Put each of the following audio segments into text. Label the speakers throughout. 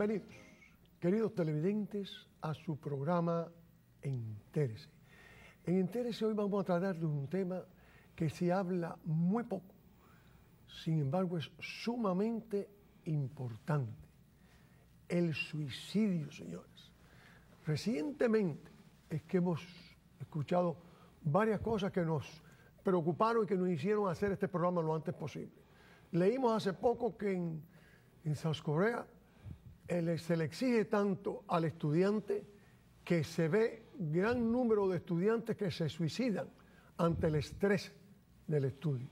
Speaker 1: Bienvenidos, queridos televidentes, a su programa Entérese. En Entérese hoy vamos a tratar de un tema que se habla muy poco, sin embargo es sumamente importante. El suicidio, señores. Recientemente es que hemos escuchado varias cosas que nos preocuparon y que nos hicieron hacer este programa lo antes posible. Leímos hace poco que en, en South Korea se le exige tanto al estudiante que se ve gran número de estudiantes que se suicidan ante el estrés del estudio.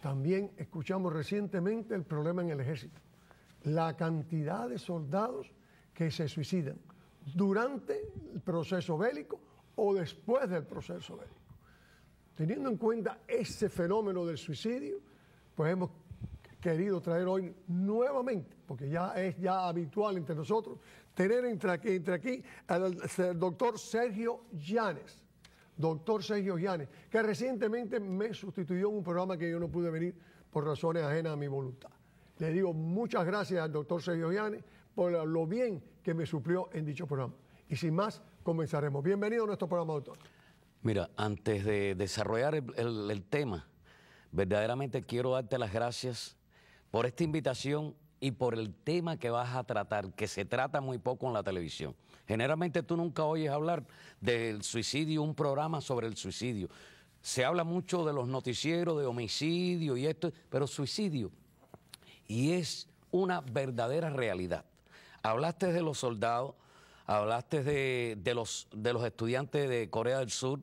Speaker 1: También escuchamos recientemente el problema en el ejército, la cantidad de soldados que se suicidan durante el proceso bélico o después del proceso bélico. Teniendo en cuenta ese fenómeno del suicidio, pues hemos querido traer hoy nuevamente, porque ya es ya habitual entre nosotros, tener entre aquí, al, doctor Sergio Yanes, Doctor Sergio Llanes, que recientemente me sustituyó en un programa que yo no pude venir por razones ajenas a mi voluntad. Le digo muchas gracias al doctor Sergio Llanes por lo bien que me suplió en dicho programa. Y sin más, comenzaremos. Bienvenido a nuestro programa, doctor.
Speaker 2: Mira, antes de desarrollar el tema, verdaderamente quiero darte las gracias por esta invitación y por el tema que vas a tratar, que se trata muy poco en la televisión. Generalmente tú nunca oyes hablar del suicidio, un programa sobre el suicidio. Se habla mucho de los noticieros, de homicidio y esto, pero suicidio. Y es una verdadera realidad. Hablaste de los soldados, hablaste de, de los estudiantes de Corea del Sur,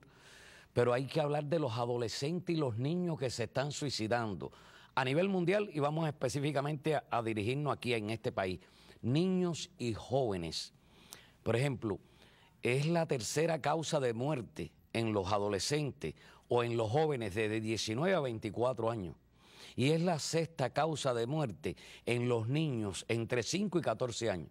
Speaker 2: pero hay que hablar de los adolescentes y los niños que se están suicidando a nivel mundial y vamos específicamente a, dirigirnos aquí en este país. Niños y jóvenes. Por ejemplo, es la tercera causa de muerte en los adolescentes o en los jóvenes desde 19 a 24 años. Y es la sexta causa de muerte en los niños entre 5 y 14 años.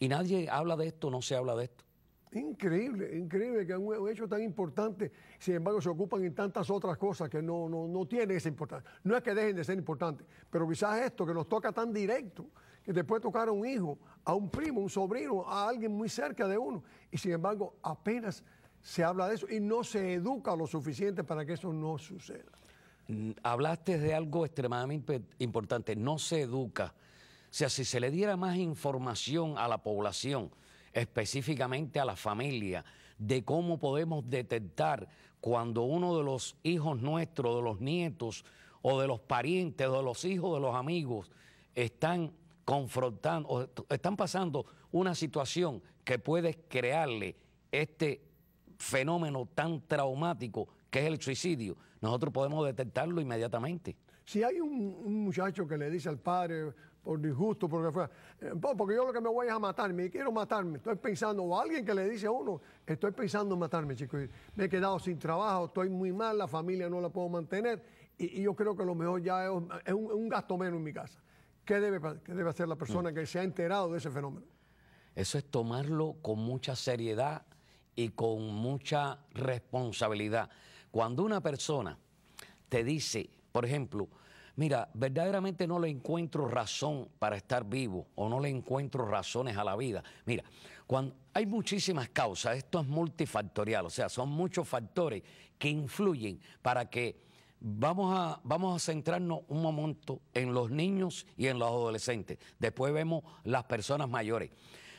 Speaker 2: Y nadie habla de esto, no se habla de esto.
Speaker 1: Increíble, increíble que un hecho tan importante, sin embargo, se ocupan en tantas otras cosas que no, no, no tienen esa importancia. No es que dejen de ser importantes, pero quizás esto que nos toca tan directo, que te puede tocar a un hijo, a un primo, un sobrino, a alguien muy cerca de uno, y sin embargo, apenas se habla de eso y no se educa lo suficiente para que eso no suceda.
Speaker 2: Mm, hablaste de algo extremadamente importante, no se educa. O sea, si se le diera más información a la población específicamente a la familia, de cómo podemos detectar cuando uno de los hijos nuestros, de los nietos o de los parientes, o de los hijos, de los amigos, están confrontando, o están pasando una situación que puede crearle este fenómeno tan traumático que es el suicidio, nosotros podemos detectarlo inmediatamente.
Speaker 1: Si hay un, muchacho que le dice al padre, por disgusto, porque fue, eh, porque yo lo que me voy es a matarme, quiero matarme, estoy pensando, o alguien que le dice a uno, estoy pensando en matarme, chicos, me he quedado sin trabajo, estoy muy mal, la familia no la puedo mantener, y, yo creo que lo mejor ya
Speaker 2: es, un,
Speaker 1: gasto menos en mi casa. ¿Qué debe, debe hacer la persona mm. que se ha enterado de ese
Speaker 2: fenómeno? Eso es tomarlo con mucha seriedad y con mucha responsabilidad. Cuando una persona te dice, por ejemplo, Mira, verdaderamente no le encuentro razón para estar vivo o no le encuentro razones a la vida. Mira, cuando hay muchísimas causas, esto es multifactorial, o sea, son muchos factores que influyen para que vamos a, vamos a centrarnos un momento en los niños y en los adolescentes. Después vemos las personas mayores.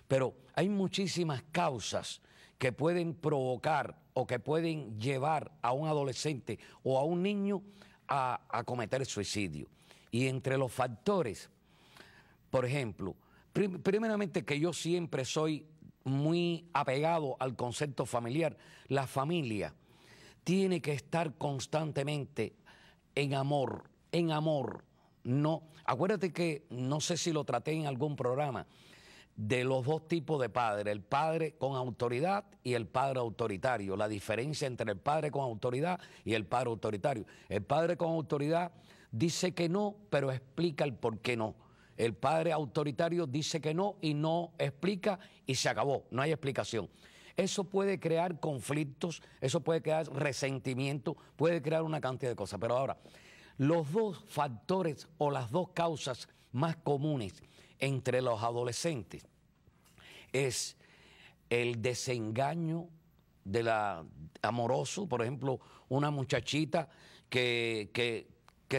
Speaker 2: Pero hay muchísimas causas que pueden provocar o que pueden llevar a un adolescente o a un niño a, cometer suicidio. Y entre los factores, por ejemplo, primeramente que yo siempre soy muy apegado al concepto familiar, la familia tiene que estar constantemente en amor, en amor. No, acuérdate que no sé si lo traté en algún programa, de los dos tipos de padre, el padre con autoridad y el padre autoritario, la diferencia entre el padre con autoridad y el padre autoritario. El padre con autoridad dice que no, pero explica el por qué no. El padre autoritario dice que no y no explica y se acabó, no hay explicación. Eso puede crear conflictos, eso puede crear resentimiento, puede crear una cantidad de cosas. Pero ahora, los dos factores o las dos causas más comunes entre los adolescentes es el desengaño de la amoroso, por ejemplo, una muchachita que,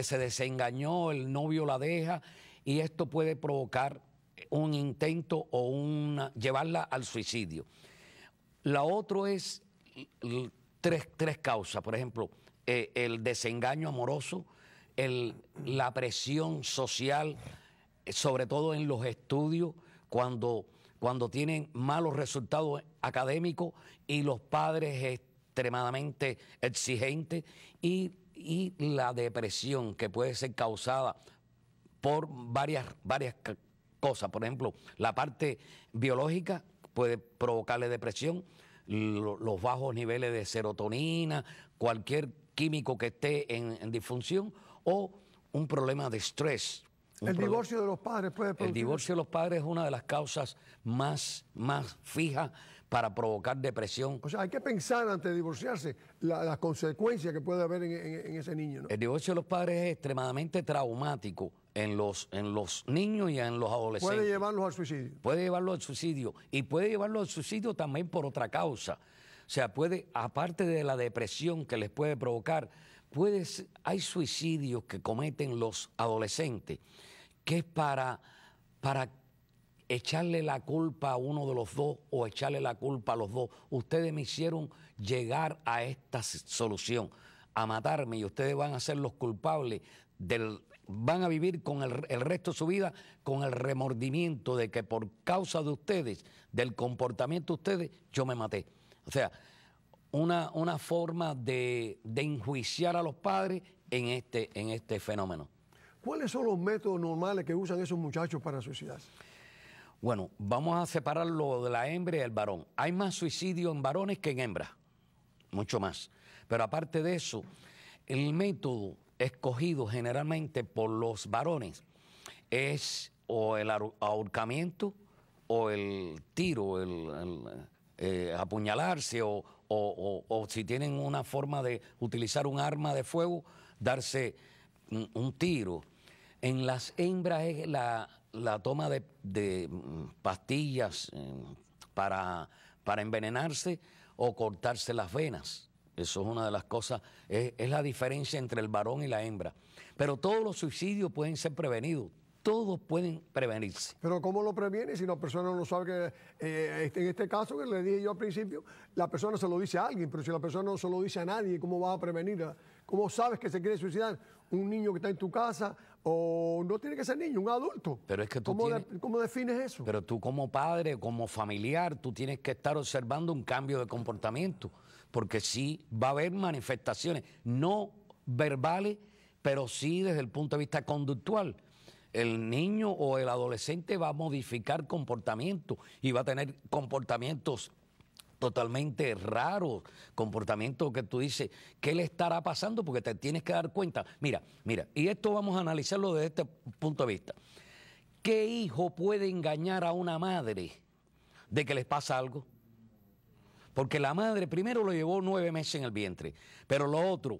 Speaker 2: se desengañó, el novio la deja y esto puede provocar un intento o una, llevarla al suicidio. La otra es tres, causas, por ejemplo, eh, el desengaño amoroso, el, la presión social, eh, sobre todo en los estudios, cuando cuando tienen malos resultados académicos y los padres extremadamente exigentes y, la depresión que puede ser causada por varias, varias cosas. Por ejemplo, la parte biológica puede provocarle depresión, los bajos niveles de serotonina, cualquier químico que esté en disfunción o un problema de estrés el divorcio de los padres puede El divorcio de los padres es una de las causas más, más fijas para provocar depresión. O sea, hay que pensar antes de
Speaker 1: divorciarse las consecuencias que puede haber en, ese niño.
Speaker 2: El divorcio de los padres es extremadamente traumático en los, en los niños y en los adolescentes. Puede
Speaker 1: llevarlos al suicidio.
Speaker 2: Puede llevarlos al suicidio. Y puede llevarlos al suicidio también por otra causa. O sea, puede, aparte de la depresión que les puede provocar, puede, hay suicidios que cometen los adolescentes que es para, para echarle la culpa a uno de los dos o echarle la culpa a los dos. Ustedes me hicieron llegar a esta solución, a matarme y ustedes van a ser los culpables del van a vivir con el, el, resto de su vida con el remordimiento de que por causa de ustedes, del comportamiento de ustedes, yo me maté. O sea, una, una forma de, de enjuiciar a los padres en este, en este fenómeno.
Speaker 1: ¿Cuáles son los métodos normales que usan esos muchachos para suicidarse?
Speaker 2: Bueno, vamos a separar lo de la hembra y el varón. Hay más suicidio en varones que en hembras, mucho más. Pero aparte de eso, el método escogido generalmente por los varones es o el ahorcamiento o el tiro, el, eh, apuñalarse o, si tienen una forma de utilizar un arma de fuego, darse un tiro en las hembras es la, toma de, mm, pastillas eh, para, envenenarse o cortarse las venas. Eso es una de las cosas, es, la diferencia entre el varón y la hembra. Pero todos los suicidios pueden ser prevenidos, todos pueden prevenirse. Pero ¿cómo lo previene si la persona
Speaker 1: no sabe que, eh, este, en este caso que le dije yo al principio, la persona se lo dice a alguien, pero si la persona no se lo dice a nadie, ¿cómo va a prevenir? ¿Cómo sabes que se quiere suicidar? Un niño que está en tu casa, o no tiene que ser niño, un adulto.
Speaker 2: Pero es que tú ¿Cómo, ¿Cómo, defines eso? Pero tú como padre, como familiar, tú tienes que estar observando un cambio de comportamiento, porque sí va a haber manifestaciones, no verbales, pero sí desde el punto de vista conductual. El niño o el adolescente va a modificar comportamiento y va a tener comportamientos totalmente raro comportamiento que tú dices, ¿qué le estará pasando? Porque te tienes que dar cuenta. Mira, mira, y esto vamos a analizarlo desde este punto de vista. ¿Qué hijo puede engañar a una madre de que les pasa algo? Porque la madre primero lo llevó nueve meses en el vientre, pero lo otro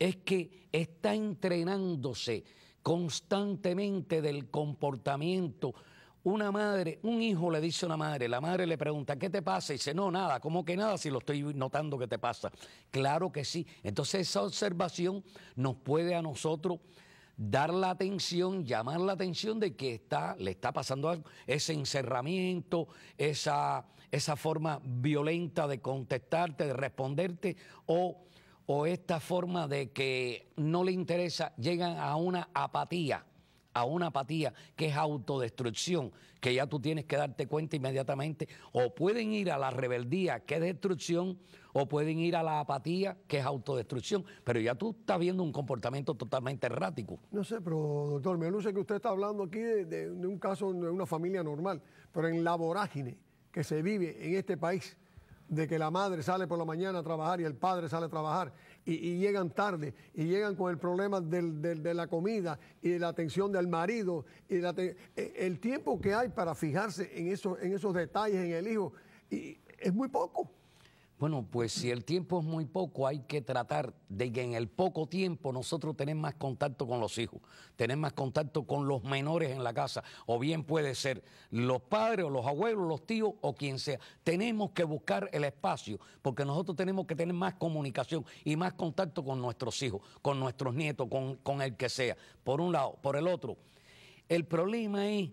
Speaker 2: es que está entrenándose constantemente del comportamiento una madre, un hijo le dice a una madre, la madre le pregunta, ¿qué te pasa? Y dice, no, nada, ¿cómo que nada si lo estoy notando que te pasa? Claro que sí. Entonces esa observación nos puede a nosotros dar la atención, llamar la atención de que le está pasando algo, ese encerramiento, esa, forma violenta de contestarte, de responderte, o, o esta forma de que no le interesa, llegan a una apatía a una apatía que es autodestrucción, que ya tú tienes que darte cuenta inmediatamente, o pueden ir a la rebeldía, que es destrucción, o pueden ir a la apatía, que es autodestrucción, pero ya tú estás viendo un comportamiento totalmente errático.
Speaker 1: No sé, pero doctor, me luce que usted está hablando aquí de un caso de una familia normal, pero en la vorágine que se vive en este país, de que la madre sale por la mañana a trabajar y el padre sale a trabajar y, llegan tarde y llegan con el problema del, de la comida y la atención del marido y e, el tiempo que hay para fijarse en esos,
Speaker 2: en esos detalles en el hijo y es muy poco. Bueno, pues si el tiempo es muy poco, hay que tratar de que en el poco tiempo nosotros tenemos más contacto con los hijos, tener más contacto con los menores en la casa, o bien puede ser los padres o los abuelos, los tíos o quien sea. Tenemos que buscar el espacio, porque nosotros tenemos que tener más comunicación y más contacto con nuestros hijos, con nuestros nietos, con, el que sea, por un lado, por el otro. El problema es,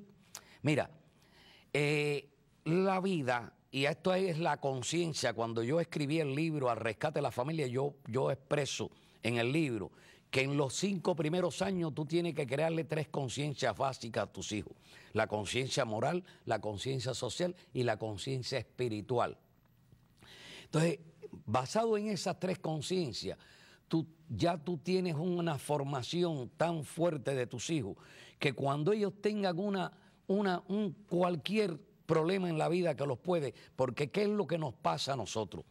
Speaker 2: mira, eh, la vida y esto es la conciencia. Cuando yo escribí el libro Al Rescate de la Familia, yo, yo expreso en el libro que en los cinco primeros años tú tienes que crearle tres conciencias básicas a tus hijos. La conciencia moral, la conciencia social y la conciencia espiritual. Entonces, basado en esas tres conciencias, tú, ya tú tienes una formación tan fuerte de tus hijos que cuando ellos tengan una, una, un cualquier Problema en la vida que los puede, porque ¿qué es lo que nos pasa a nosotros?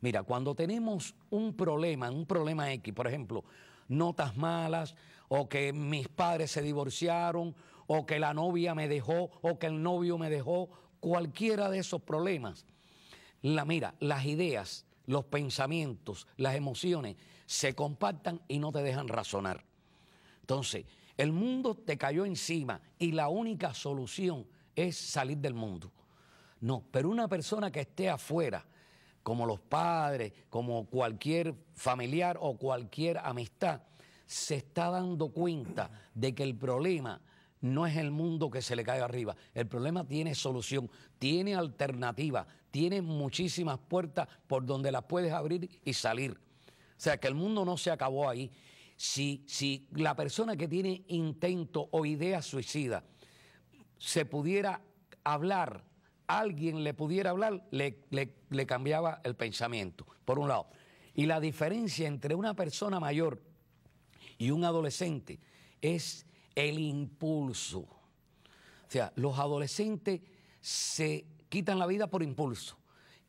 Speaker 2: Mira, cuando tenemos un problema, un problema X, por ejemplo, notas malas, o que mis padres se divorciaron, o que la novia me dejó, o que el novio me dejó, cualquiera de esos problemas. La mira, las ideas, los pensamientos, las emociones se compactan y no te dejan razonar. Entonces, el mundo te cayó encima y la única solución es salir del mundo. No, pero una persona que esté afuera, como los padres, como cualquier familiar o cualquier amistad, se está dando cuenta de que el problema no es el mundo que se le cae arriba. El problema tiene solución, tiene alternativa, tiene muchísimas puertas por donde las puedes abrir y salir. O sea, que el mundo no se acabó ahí. Si, si la persona que tiene intento o idea suicida, se pudiera hablar, alguien le pudiera hablar, le, cambiaba el pensamiento, por un lado. Y la diferencia entre una persona mayor y un adolescente es el impulso. O sea, los adolescentes se quitan la vida por impulso.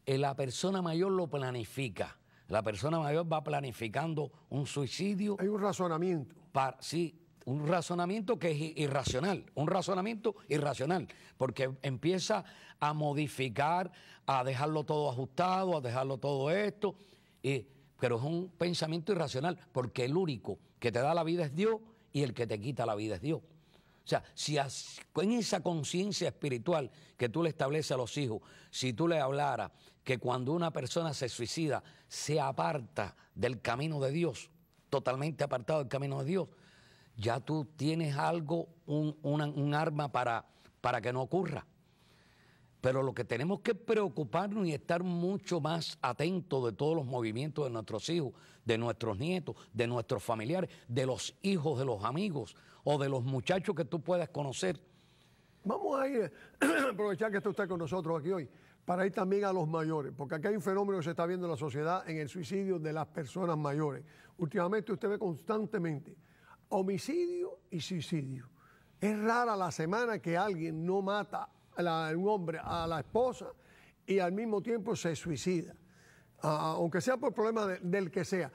Speaker 2: Eh, la persona mayor lo planifica. La persona mayor va planificando un suicidio. Hay un razonamiento. Para, sí, un razonamiento que es irracional, un razonamiento irracional, porque empieza a modificar, a dejarlo todo ajustado, a dejarlo todo esto, y, pero es un pensamiento irracional, porque el único que te da la vida es Dios y el que te quita la vida es Dios. O sea, si en esa conciencia espiritual que tú le estableces a los hijos, si tú le hablaras que cuando una persona se suicida, se aparta del camino de Dios, totalmente apartado del camino de Dios, ya tú tienes algo, un, arma para, que no ocurra. Pero lo que tenemos que preocuparnos y estar mucho más atentos de todos los movimientos de nuestros hijos, de nuestros nietos, de nuestros familiares, de los hijos de los amigos o de los muchachos que tú puedas conocer. Vamos a ir, eh, aprovechar que está usted
Speaker 1: con nosotros aquí hoy, para ir también a los mayores, porque aquí hay un fenómeno que se está viendo en la sociedad en el suicidio de las personas mayores. Últimamente usted ve constantemente homicidio y suicidio. Es rara la semana que alguien no mata a un hombre a la esposa y al mismo tiempo se suicida, ah, aunque sea por problema del que sea.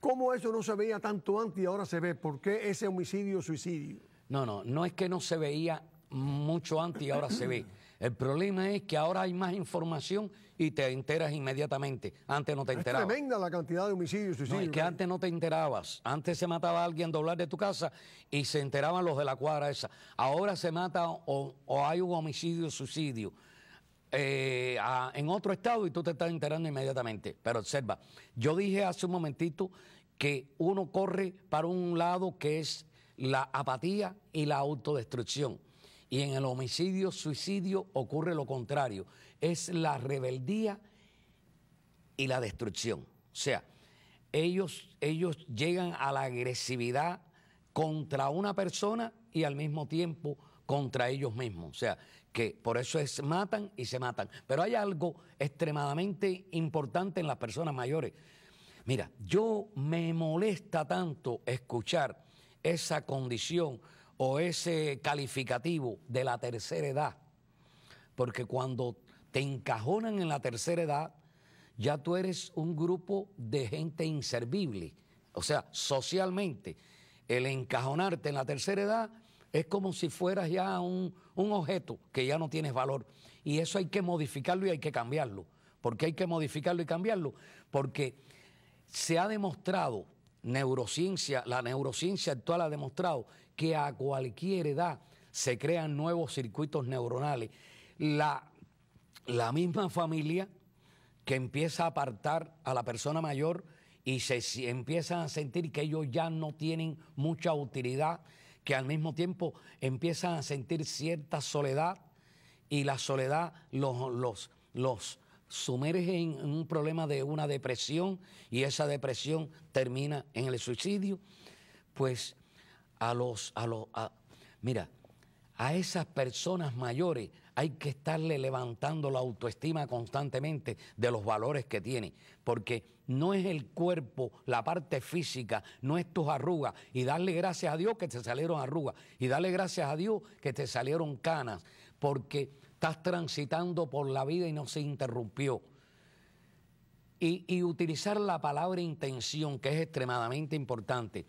Speaker 1: ¿Cómo eso no se veía tanto antes y ahora se ve? ¿Por qué ese homicidio-suicidio?
Speaker 2: No, no, no es que no se veía mucho antes y ahora se ve. El problema es que ahora hay más información y te enteras inmediatamente. Antes no te enterabas. Es tremenda la cantidad de homicidios, suicidios. No, es que antes no te enterabas. Antes se mataba a alguien doblar de tu casa y se enteraban los de la cuadra esa. Ahora se mata o, hay un homicidio, suicidio. Eh, en otro estado y tú te estás enterando inmediatamente. Pero observa, yo dije hace un momentito que uno corre para un lado que es la apatía y la autodestrucción. Y en el homicidio, suicidio ocurre lo contrario. Es la rebeldía y la destrucción. O sea, ellos, ellos llegan a la agresividad contra una persona y al mismo tiempo contra ellos mismos. O sea, que por eso es matan y se matan. Pero hay algo extremadamente importante en las personas mayores. Mira, yo me molesta tanto escuchar esa condición o ese calificativo de la tercera edad, porque cuando te encajonan en la tercera edad, ya tú eres un grupo de gente inservible, o sea, socialmente. El encajonarte en la tercera edad es como si fueras ya un, objeto que ya no tienes valor. Y eso hay que modificarlo y hay que cambiarlo. ¿Por qué hay que modificarlo y cambiarlo? Porque se ha demostrado, neurociencia, la neurociencia actual ha demostrado que a cualquier edad se crean nuevos circuitos neuronales. La, la misma familia que empieza a apartar a la persona mayor y se empiezan a sentir que ellos ya no tienen mucha utilidad, que al mismo tiempo empiezan a sentir cierta soledad y la soledad los, los, los sumerge en un problema de una depresión y esa depresión termina en el suicidio, pues a los, a los, a, mira, a esas personas mayores hay que estarle levantando la autoestima constantemente de los valores que tiene, porque no es el cuerpo, la parte física, no es tus arrugas, y darle gracias a Dios que te salieron arrugas, y darle gracias a Dios que te salieron canas, porque estás transitando por la vida y no se interrumpió. Y, y utilizar la palabra intención, que es extremadamente importante,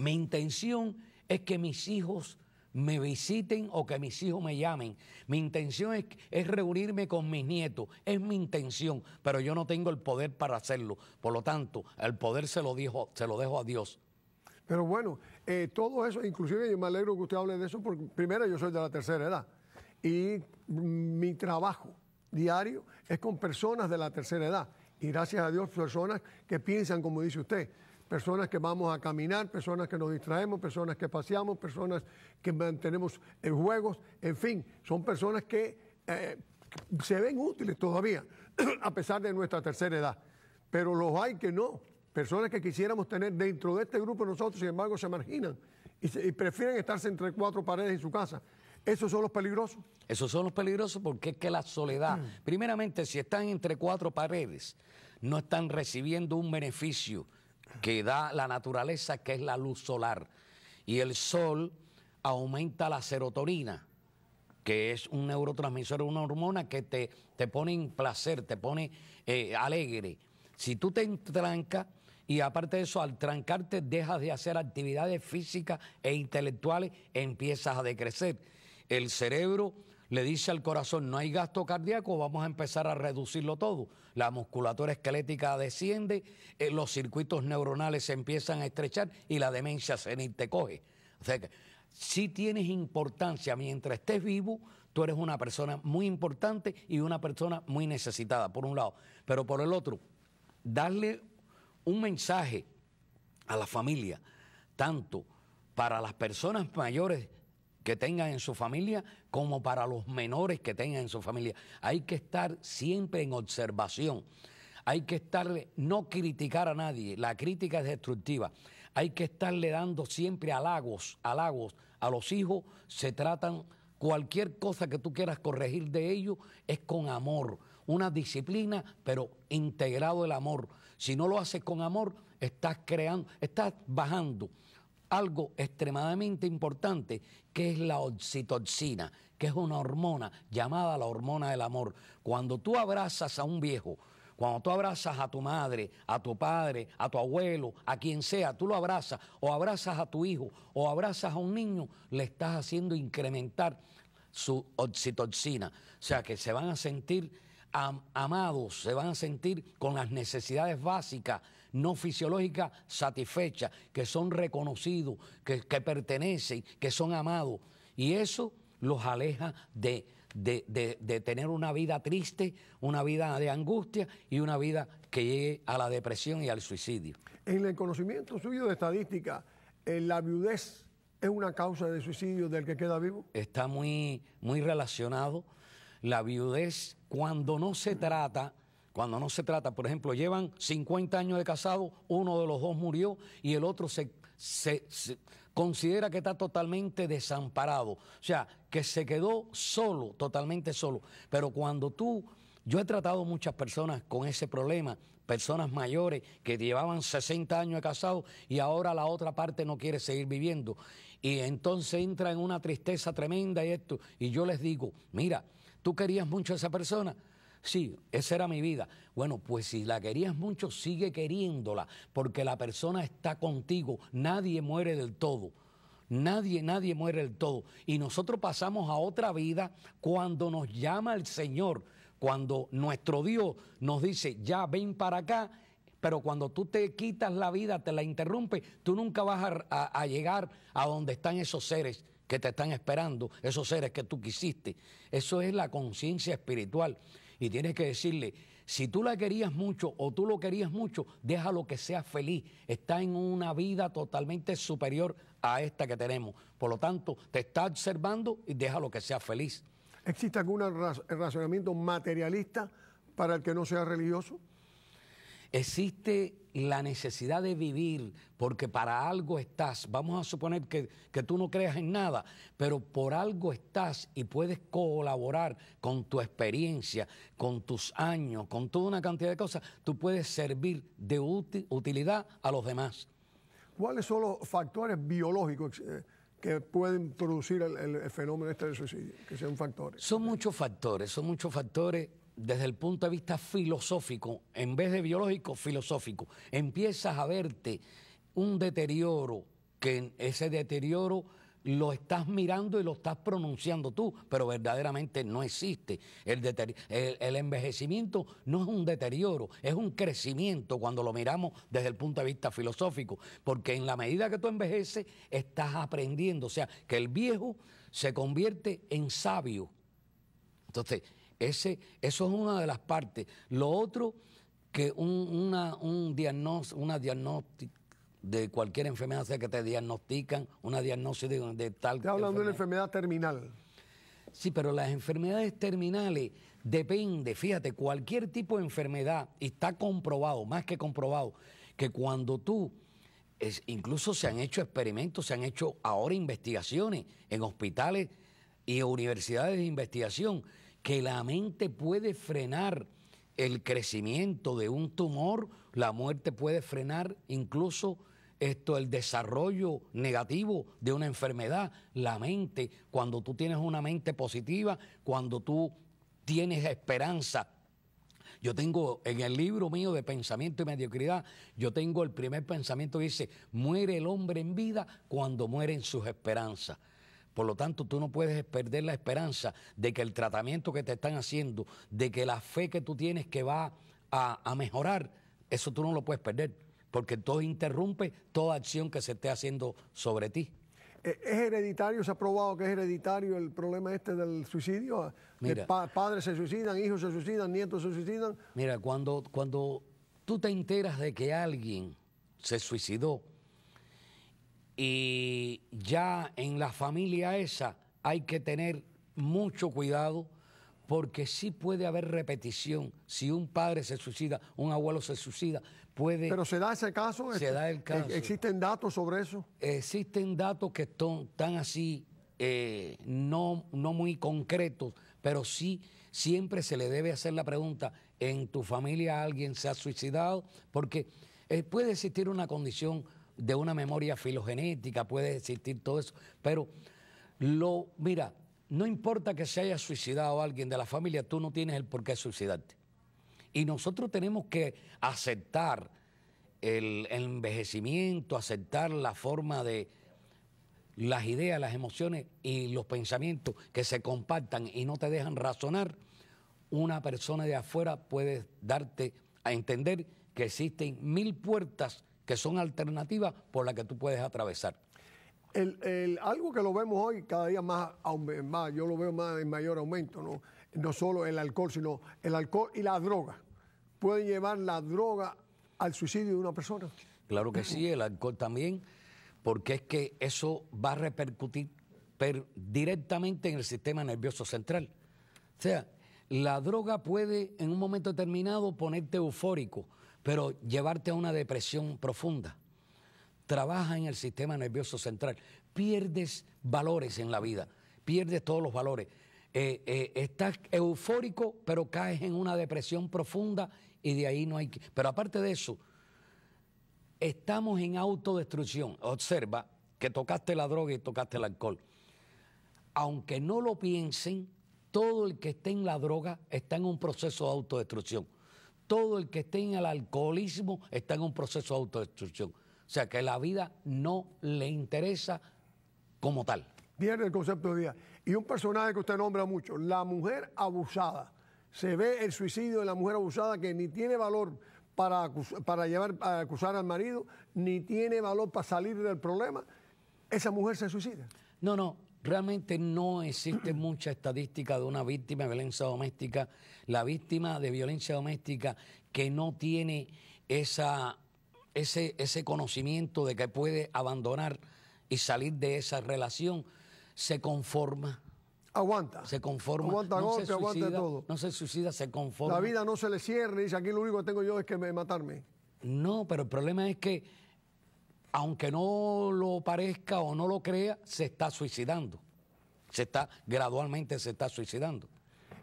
Speaker 2: mi intención es que mis hijos me visiten o que mis hijos me llamen. Mi intención es, reunirme con mis nietos, es mi intención, pero yo no tengo el poder para hacerlo. Por lo tanto, el poder se lo, se lo dejo a Dios.
Speaker 1: Pero bueno, eh, todo eso, inclusive yo me alegro que usted hable de eso, porque primero yo soy de la tercera edad y mi trabajo diario es con personas de la tercera edad. Y gracias a Dios, personas que piensan como dice usted personas que vamos a caminar, personas que nos distraemos, personas que paseamos, personas que mantenemos en juegos, en fin, son personas que eh, se ven útiles todavía, a pesar de nuestra tercera edad. Pero los hay que no, personas que quisiéramos tener dentro de este grupo nosotros, sin embargo, se marginan y,
Speaker 2: prefieren estarse entre cuatro paredes en su casa. Esos son los peligrosos. Esos son los peligrosos porque es que la soledad, mm. primeramente, si están entre cuatro paredes, no están recibiendo un beneficio que da la naturaleza, que es la luz solar. Y el sol aumenta la serotonina, que es un neurotransmisor, una hormona que te, pone en placer, te pone eh, alegre. Si tú te entrancas, y aparte de eso, al trancarte dejas de hacer actividades físicas e intelectuales, empiezas a decrecer. El cerebro le dice al corazón, no hay gasto cardíaco, vamos a empezar a reducirlo todo. La musculatura esquelética desciende, eh, los circuitos neuronales se empiezan a estrechar y la demencia senil te coge. O sea que si tienes importancia mientras estés vivo, tú eres una persona muy importante y una persona muy necesitada, por un lado. Pero por el otro, darle un mensaje a la familia, tanto para las personas mayores que tengan en su familia como para los menores que tengan en su familia. Hay que estar siempre en observación. Hay que estarle, no criticar a nadie, la crítica es destructiva. Hay que estarle dando siempre halagos, halagos a los hijos. Se tratan, cualquier cosa que tú quieras corregir de ellos es con amor, una disciplina, pero integrado el amor. Si no lo haces con amor, estás creando, estás bajando algo extremadamente importante que es la oxitoxina, que es una hormona llamada la hormona del amor. Cuando tú abrazas a un viejo, cuando tú abrazas a tu madre, a tu padre, a tu abuelo, a quien sea, tú lo abrazas o abrazas a tu hijo o abrazas a un niño, le estás haciendo incrementar su oxitoxina. O sea que se van a sentir amados, se van a sentir con las necesidades básicas no fisiológica satisfecha, que son reconocidos, que, pertenecen, que son amados. Y eso los aleja de, tener una vida triste, una vida de angustia y una vida que llegue a la depresión y al suicidio. En el conocimiento suyo de estadística, eh, la viudez es una causa de suicidio del que queda vivo? Está muy, muy relacionado. La viudez, cuando no se trata cuando no se trata, por ejemplo, llevan 50 años de casado, uno de los dos murió y el otro se, se, considera que está totalmente desamparado. O sea, que se quedó solo, totalmente solo. Pero cuando tú yo he tratado muchas personas con ese problema, personas mayores que llevaban 60 años de casado y ahora la otra parte no quiere seguir viviendo. Y entonces entra en una tristeza tremenda y esto. Y yo les digo, mira, tú querías mucho a esa persona, Sí, esa era mi vida. Bueno, pues si la querías mucho, sigue queriéndola, porque la persona está contigo, nadie muere del todo. Nadie, nadie muere del todo. Y nosotros pasamos a otra vida cuando nos llama el Señor, cuando nuestro Dios nos dice, ya ven para acá, pero cuando tú te quitas la vida, te la interrumpes, tú nunca vas a, a llegar a donde están esos seres que te están esperando, esos seres que tú quisiste. Eso es la conciencia espiritual y tienes que decirle, si tú la querías mucho o tú lo querías mucho, déjalo que sea feliz. Está en una vida totalmente superior a esta que tenemos. Por lo tanto, te está observando y déjalo que sea feliz. ¿Existe algún razonamiento materialista para el que no sea religioso? Existe la necesidad de vivir, porque para algo estás. Vamos a suponer que, tú no creas en nada, pero por algo estás y puedes colaborar con tu experiencia, con tus años, con toda una cantidad de cosas. Tú puedes servir de utilidad a los demás. ¿Cuáles son los factores
Speaker 1: biológicos? Eh, que pueden producir el, fenómeno este del suicidio, que sean factores.
Speaker 2: Son muchos factores, son muchos factores desde el punto de vista filosófico, en vez de biológico, filosófico, empiezas a verte un deterioro, que ese deterioro lo estás mirando y lo estás pronunciando tú, pero verdaderamente no existe. El, el, envejecimiento no es un deterioro, es un crecimiento cuando lo miramos desde el punto de vista filosófico, porque en la medida que tú envejeces, estás aprendiendo, o sea, que el viejo se convierte en sabio. Entonces, eso es una de las partes. Lo otro, que un, una, un diagnóstico, una diagnóstica de cualquier enfermedad, sea que te diagnostican, una diagnosis de, de tal... estás hablando de una enfermedad terminal. Sí, pero las enfermedades terminales dependen, fíjate, cualquier tipo de enfermedad, y está comprobado, más que comprobado, que cuando tú, incluso se han hecho experimentos, se han hecho ahora investigaciones en hospitales y universidades de investigación, que la mente puede frenar el crecimiento de un tumor, la muerte puede frenar incluso esto, el desarrollo negativo de una enfermedad, la mente, cuando tú tienes una mente positiva, cuando tú tienes esperanza. Yo tengo en el libro mío de pensamiento y mediocridad, yo tengo el primer pensamiento que dice, muere el hombre en vida cuando mueren sus esperanzas. Por lo tanto, tú no puedes perder la esperanza de que el tratamiento que te están haciendo, de que la fe que tú tienes que va a, mejorar, eso tú no lo puedes perder, porque todo interrumpe toda acción que se esté haciendo sobre ti. Eh,
Speaker 1: ¿Es hereditario? ¿Se ha probado que es hereditario el problema este del suicidio? Eh, padres
Speaker 2: se suicidan, hijos se suicidan, nietos se suicidan. Mira, cuando, cuando tú te enteras de que alguien se suicidó, y ya en la familia esa hay que tener mucho cuidado porque sí puede haber repetición. Si un padre se suicida, un abuelo se suicida, puede... Pero se da ese caso. Se este, da el eh, caso. ¿Existen datos sobre eso? Existen datos que están así, eh, no, no muy concretos, pero sí siempre se le debe hacer la pregunta, ¿en tu familia alguien se ha suicidado? Porque eh, puede existir una condición de una memoria filogenética, puede existir todo eso, pero lo, mira, no importa que se haya suicidado alguien de la familia, tú no tienes el por qué suicidarte. Y nosotros tenemos que aceptar el, envejecimiento, aceptar la forma de las ideas, las emociones y los pensamientos que se compactan y no te dejan razonar, una persona de afuera puede darte a entender que existen mil puertas que son alternativas por las que tú puedes atravesar. El,
Speaker 1: algo que lo vemos hoy cada día más, yo lo veo más en mayor aumento, ¿no? no solo el alcohol, sino el alcohol y la droga. ¿Pueden llevar la droga al suicidio
Speaker 2: de una persona? Claro que sí, el alcohol también, porque es que eso va a repercutir directamente en el sistema nervioso central. O sea, la droga puede en un momento determinado ponerte eufórico, pero llevarte a una depresión profunda. Trabaja en el sistema nervioso central. Pierdes valores en la vida, pierdes todos los valores. Eh, eh, estás eufórico, pero caes en una depresión profunda y de ahí no hay... Pero aparte de eso, estamos en autodestrucción. Observa que tocaste la droga y tocaste el alcohol. Aunque no lo piensen, todo el que esté en la droga está en un proceso de autodestrucción todo el que esté en el alcoholismo está en un proceso de autodestrucción. O sea que la vida no le interesa como tal.
Speaker 1: Viene el concepto de vida. Y un personaje que usted nombra mucho, la mujer abusada. Se ve el suicidio de la mujer abusada que ni tiene valor para, para llevar a acusar al marido, ni tiene valor para salir del problema. Esa mujer se suicida.
Speaker 2: No, no, Realmente no existe mucha estadística de una víctima de violencia doméstica. La víctima de violencia doméstica que no tiene esa, ese, ese conocimiento de que puede abandonar y salir de esa relación, se conforma. Aguanta. Se conforma. Aguanta no se suicida, aguanta todo. No se suicida, se conforma. La
Speaker 1: vida no se le cierra y dice, aquí lo único que tengo yo es que me, matarme.
Speaker 2: No, pero el problema es que aunque no lo parezca o no lo crea, se está suicidando. Se está, gradualmente se está suicidando.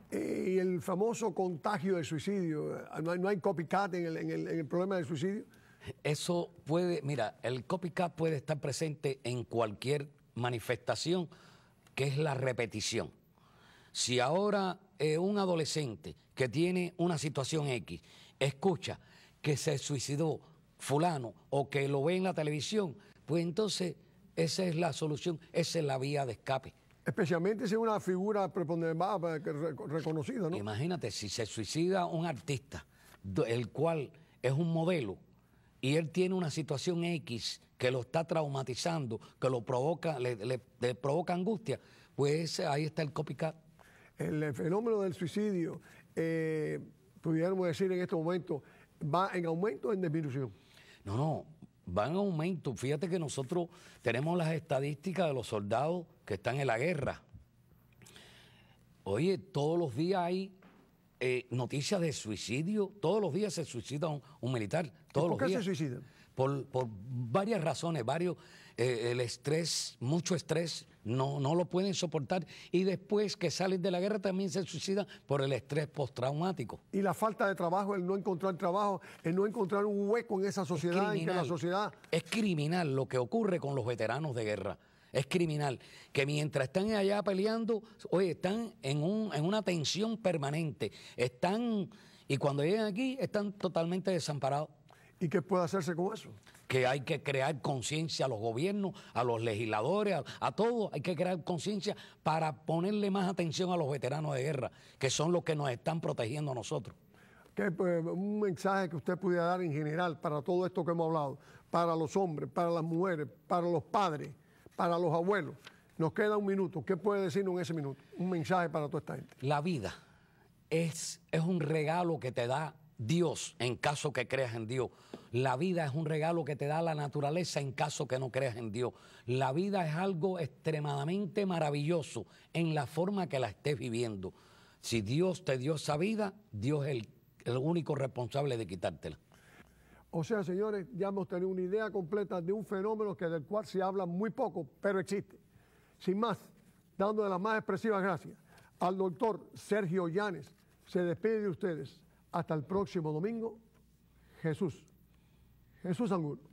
Speaker 2: Eh,
Speaker 1: y el famoso contagio del suicidio, ah, ¿no hay, copycat en el, problema del suicidio?
Speaker 2: Eso puede, mira, el copycat puede estar presente en cualquier manifestación, que es la repetición. Si ahora eh, un adolescente que tiene una situación X escucha que se suicidó fulano o que lo ve en la televisión, pues entonces esa es la solución, esa es la vía de escape. Especialmente si es una figura preponderante pues, reconocida, ¿no? Imagínate, si se suicida un artista, el cual es un modelo, y él tiene una situación X que lo está traumatizando, que lo provoca, le, provoca angustia, pues ahí está el copycat. El, fenómeno del suicidio,
Speaker 1: eh, pudiéramos decir en este momento, va en aumento o en disminución.
Speaker 2: No, no, van a aumento. Fíjate que nosotros tenemos las estadísticas de los soldados que están en la guerra. Oye, todos los días hay eh, noticias de suicidio, todos los días se suicida un, militar. ¿Por qué se suicida? Por, varias razones, varios, eh, el estrés, mucho estrés, no, no lo pueden soportar. Y después que salen de la guerra también se suicidan por el estrés postraumático.
Speaker 1: Y la falta de trabajo, el no encontrar trabajo, el no encontrar un hueco en esa
Speaker 2: sociedad, es en la sociedad. Es criminal lo que ocurre con los veteranos de guerra. Es criminal. Que mientras están allá peleando, oye, están en, un, en una tensión permanente. Están. Y cuando llegan aquí, están totalmente desamparados. ¿Y qué puede hacerse con eso? Que hay que crear conciencia a los gobiernos, a los legisladores, a, todos. Hay que crear conciencia para ponerle más atención a los veteranos de guerra, que son los que nos están protegiendo a nosotros.
Speaker 1: ¿Qué, pues, un mensaje que usted pudiera dar en general para todo esto que hemos hablado, para los hombres, para las mujeres, para los padres, para los abuelos. Nos queda un minuto. ¿Qué puede decirnos en ese minuto? Un mensaje para toda esta gente.
Speaker 2: La vida es, es un regalo que te da Dios, en caso que creas en Dios. La vida es un regalo que te da la naturaleza en caso que no creas en Dios. La vida es algo extremadamente maravilloso en la forma que la estés viviendo. Si Dios te dio esa vida, Dios es el, único responsable de quitártela. O sea,
Speaker 1: señores, ya hemos tenido una idea completa de un fenómeno que del cual se habla muy poco, pero existe. Sin más, dándole las más expresivas gracias al doctor Sergio Llanes, se despide de ustedes hasta el próximo domingo, Jesús. Jesús Angulo.